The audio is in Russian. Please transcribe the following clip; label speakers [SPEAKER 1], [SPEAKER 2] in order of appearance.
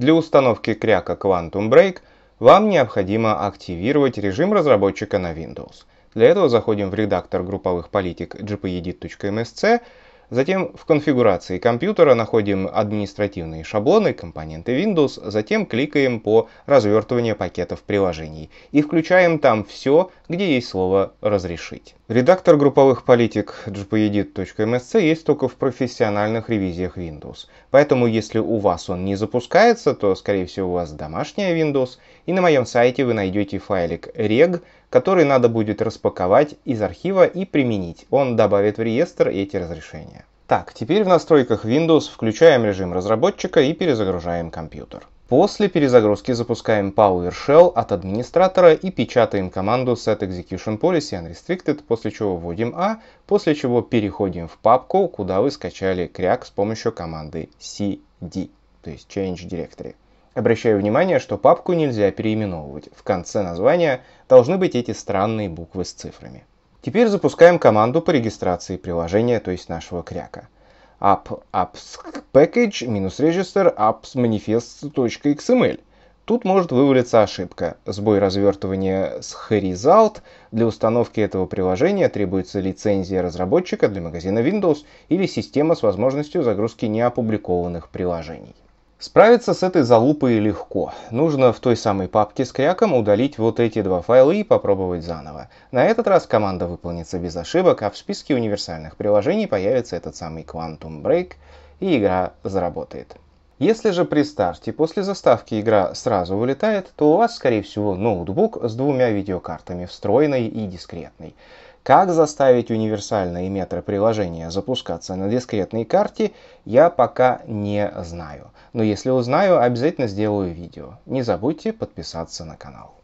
[SPEAKER 1] Для установки кряка Quantum Break вам необходимо активировать режим разработчика на Windows. Для этого заходим в редактор групповых политик gpedit.msc Затем в конфигурации компьютера находим административные шаблоны, компоненты Windows, затем кликаем по развертыванию пакетов приложений и включаем там все, где есть слово «разрешить». Редактор групповых политик gpedit.msc есть только в профессиональных ревизиях Windows. Поэтому если у вас он не запускается, то скорее всего у вас домашняя Windows, и на моем сайте вы найдете файлик reg, который надо будет распаковать из архива и применить. Он добавит в реестр эти разрешения. Так, теперь в настройках Windows включаем режим разработчика и перезагружаем компьютер. После перезагрузки запускаем PowerShell от администратора и печатаем команду set execution policy unrestricted, после чего вводим A, а, после чего переходим в папку, куда вы скачали кряк с помощью команды cd, то есть change directory. Обращаю внимание, что папку нельзя переименовывать. В конце названия должны быть эти странные буквы с цифрами. Теперь запускаем команду по регистрации приложения, то есть нашего кряка. app apps package register apps manifest.xml. Тут может вывалиться ошибка. Сбой развертывания с Result. Для установки этого приложения требуется лицензия разработчика для магазина Windows или система с возможностью загрузки неопубликованных приложений. Справиться с этой залупой легко. Нужно в той самой папке с кряком удалить вот эти два файла и попробовать заново. На этот раз команда выполнится без ошибок, а в списке универсальных приложений появится этот самый Quantum Break, и игра заработает. Если же при старте после заставки игра сразу вылетает, то у вас, скорее всего, ноутбук с двумя видеокартами, встроенной и дискретной. Как заставить универсальное метро приложение запускаться на дискретной карте, я пока не знаю но если узнаю, обязательно сделаю видео. Не забудьте подписаться на канал.